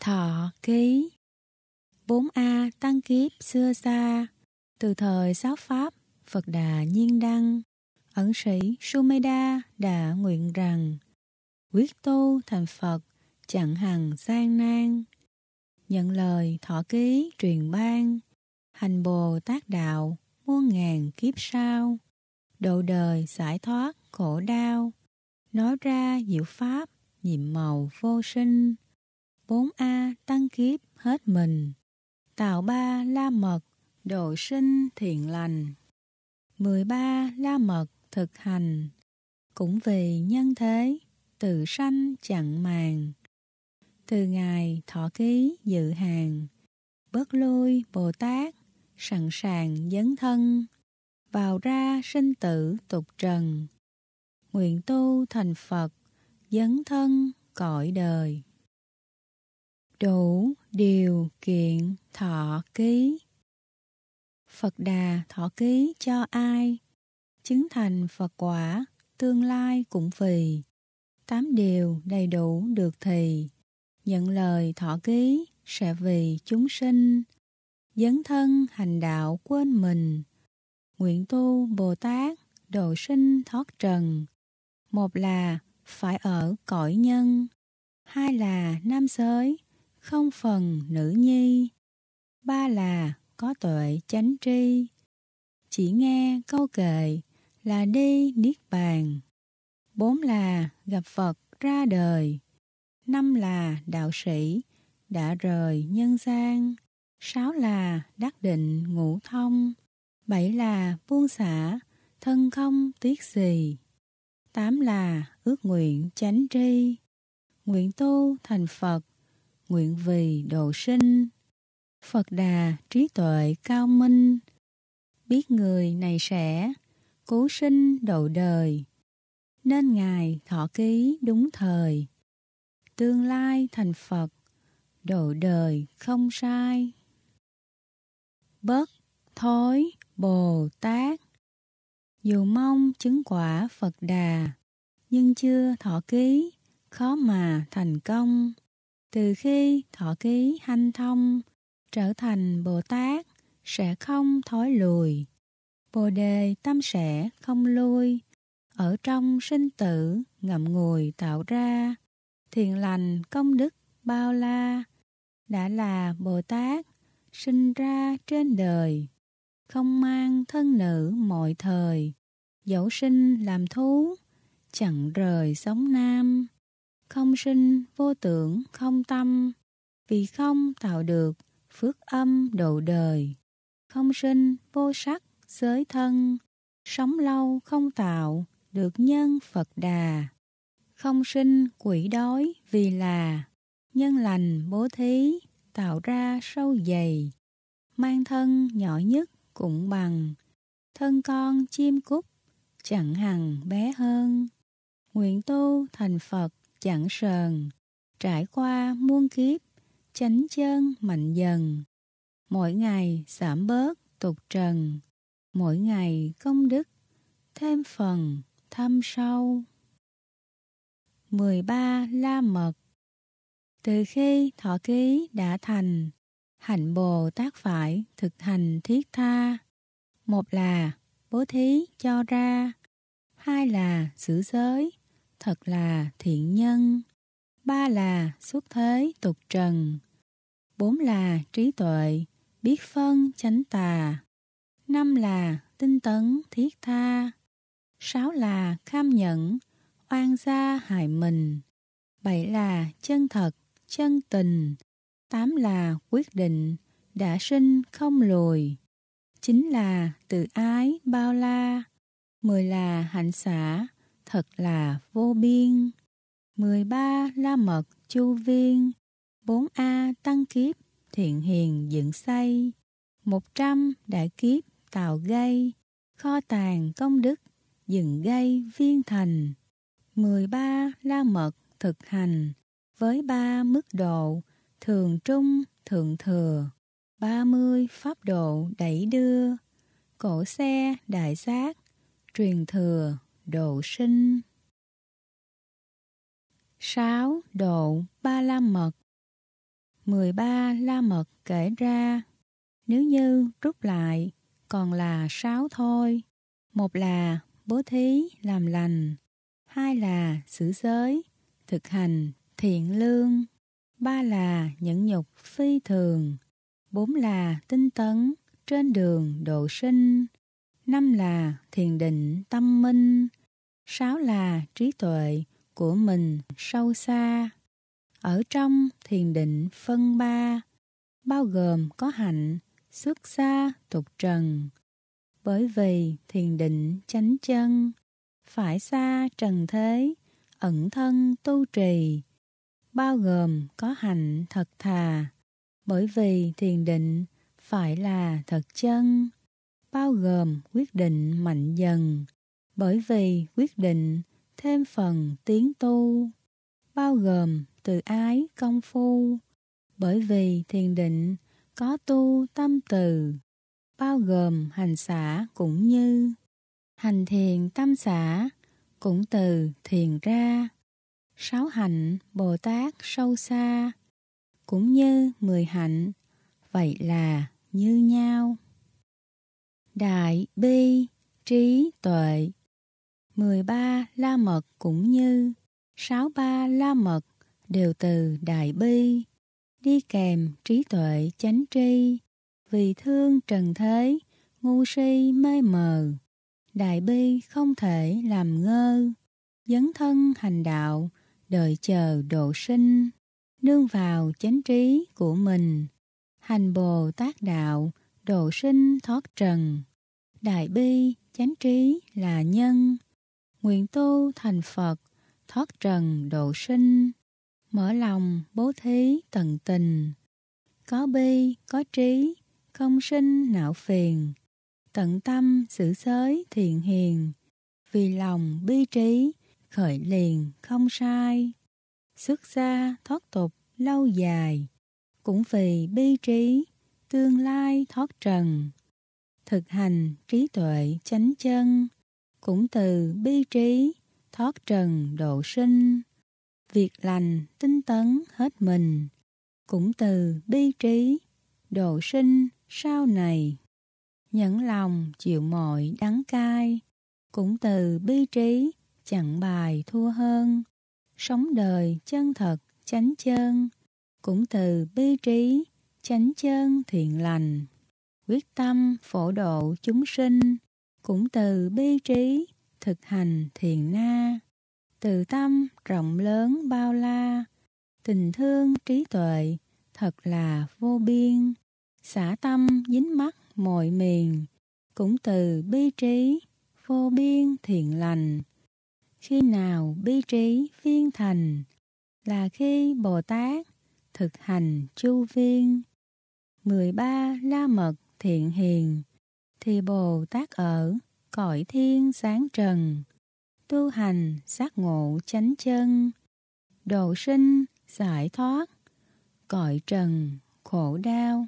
thọ ký 4A tăng kiếp xưa xa từ thời giáo pháp Phật Đà Nhiên Đăng ẩn sĩ Sumeda đã nguyện rằng quyết tu thành Phật chẳng hằng gian nan nhận lời thọ ký truyền ban hành bồ tát đạo muôn ngàn kiếp sau độ đời giải thoát khổ đau nói ra diệu pháp nhiệm màu vô sinh 4A tăng kiếp hết mình. Tạo ba la mật, độ sinh thiện lành. 13 la mật thực hành. Cũng vì nhân thế, tự sanh chặn màng. Từ ngày thọ ký dự hàng, bớt lui Bồ Tát, sẵn sàng dấn thân, vào ra sinh tử tục trần. Nguyện tu thành Phật, dấn thân cõi đời đủ điều kiện thọ ký phật đà thọ ký cho ai chứng thành phật quả tương lai cũng vì tám điều đầy đủ được thì nhận lời thọ ký sẽ vì chúng sinh dấn thân hành đạo quên mình nguyện tu bồ tát độ sinh thoát trần một là phải ở cõi nhân hai là nam giới không phần nữ nhi. Ba là có tuệ chánh tri. Chỉ nghe câu kệ là đi niết bàn. Bốn là gặp Phật ra đời. Năm là đạo sĩ đã rời nhân gian. Sáu là đắc định ngũ thông. Bảy là buông xả, thân không tiếc gì. Tám là ước nguyện chánh tri. Nguyện tu thành Phật nguyện vì độ sinh. Phật đà trí tuệ cao minh, biết người này sẽ cứu sinh độ đời. Nên Ngài thọ ký đúng thời, tương lai thành Phật, độ đời không sai. Bất thối Bồ Tát Dù mong chứng quả Phật đà, nhưng chưa thọ ký, khó mà thành công từ khi thọ ký hanh thông trở thành bồ tát sẽ không thói lùi bồ đề tâm sẽ không lui ở trong sinh tử ngậm ngùi tạo ra thiền lành công đức bao la đã là bồ tát sinh ra trên đời không mang thân nữ mọi thời dẫu sinh làm thú chẳng rời sống nam không sinh, vô tưởng, không tâm. Vì không tạo được phước âm độ đời. Không sinh, vô sắc, giới thân. Sống lâu không tạo, được nhân Phật đà. Không sinh quỷ đói vì là nhân lành bố thí, tạo ra sâu dày. Mang thân nhỏ nhất cũng bằng, thân con chim cúc chẳng hằng bé hơn. Nguyện tu thành Phật chẳng sờn, trải qua muôn kiếp, chánh chân mạnh dần. Mỗi ngày giảm bớt tục trần, mỗi ngày công đức, thêm phần thâm sâu. 13. La Mật Từ khi thọ ký đã thành, hạnh Bồ Tát phải thực hành thiết tha. Một là bố thí cho ra, hai là giữ giới, thật là thiện nhân ba là xuất thế tục trần bốn là trí tuệ biết phân chánh tà năm là tinh tấn thiết tha sáu là kham nhẫn oan gia hại mình bảy là chân thật chân tình tám là quyết định đã sinh không lùi chín là tự ái bao la mười là hạnh xả thật là vô biên. 13 La Mật Chu Viên 4A Tăng Kiếp Thiện Hiền Dựng Xây 100 Đại Kiếp tạo Gây Kho Tàng Công Đức Dựng Gây Viên Thành 13 La Mật Thực Hành với ba mức độ Thường Trung Thượng Thừa 30 Pháp Độ Đẩy Đưa Cổ Xe Đại Giác Truyền Thừa độ sinh sáu Độ ba la mật mười ba la mật kể ra Nếu như rút lại còn là sáu thôi Một là bố thí làm lành Hai là xử giới thực hành thiện lương Ba là nhẫn nhục phi thường Bốn là tinh tấn trên đường độ sinh Năm là thiền định tâm minh sáu là trí tuệ của mình sâu xa. Ở trong thiền định phân ba, bao gồm có hạnh, xuất xa tục trần. Bởi vì thiền định chánh chân, phải xa trần thế, ẩn thân tu trì, bao gồm có hạnh thật thà. Bởi vì thiền định phải là thật chân, bao gồm quyết định mạnh dần, bởi vì quyết định thêm phần tiến tu bao gồm từ ái công phu bởi vì thiền định có tu tâm từ bao gồm hành xả cũng như hành thiền tâm xả cũng từ thiền ra sáu hạnh bồ tát sâu xa cũng như mười hạnh vậy là như nhau đại bi trí tuệ 13 la mật cũng như 63 la mật đều từ đại bi, đi kèm trí tuệ chánh tri, vì thương trần thế, ngu si mê mờ. Đại bi không thể làm ngơ, dấn thân hành đạo, đợi chờ độ sinh, nương vào chánh trí của mình, hành bồ tát đạo, độ sinh thoát trần. Đại bi, chánh trí là nhân, nguyện tu thành Phật, thoát trần độ sinh, mở lòng bố thí tận tình, có bi, có trí, không sinh não phiền, tận tâm xử giới thiện hiền, vì lòng bi trí, khởi liền không sai, xuất gia thoát tục lâu dài, cũng vì bi trí, tương lai thoát trần thực hành trí tuệ chánh chân cũng từ bi trí, thoát trần độ sinh. Việc lành tinh tấn hết mình, cũng từ bi trí, độ sinh sau này. Nhẫn lòng chịu mọi đắng cay, cũng từ bi trí, chẳng bài thua hơn. Sống đời chân thật, chánh chơn, cũng từ bi trí, chánh chơn thiện lành. Quyết tâm phổ độ chúng sinh, cũng từ bi trí thực hành thiền na từ tâm rộng lớn bao la tình thương trí tuệ thật là vô biên xả tâm dính mắt mọi miền cũng từ bi trí vô biên thiện lành khi nào bi trí viên thành là khi bồ tát thực hành chu viên ba la mật thiện hiền thì Bồ Tát ở cõi thiên sáng trần, tu hành giác ngộ chánh chân, độ sinh giải thoát, cõi trần khổ đau.